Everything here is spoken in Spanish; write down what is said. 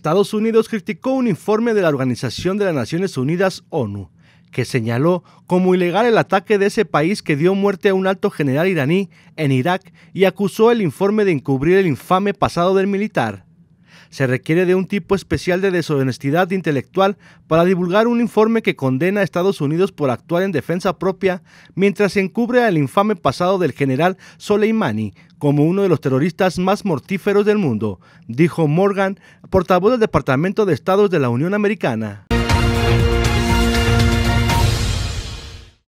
Estados Unidos criticó un informe de la Organización de las Naciones Unidas, ONU, que señaló como ilegal el ataque de ese país que dio muerte a un alto general iraní en Irak y acusó el informe de encubrir el infame pasado del militar. Se requiere de un tipo especial de deshonestidad intelectual para divulgar un informe que condena a Estados Unidos por actuar en defensa propia mientras se encubre el infame pasado del general Soleimani, como uno de los terroristas más mortíferos del mundo, dijo Morgan, portavoz del Departamento de Estados de la Unión Americana.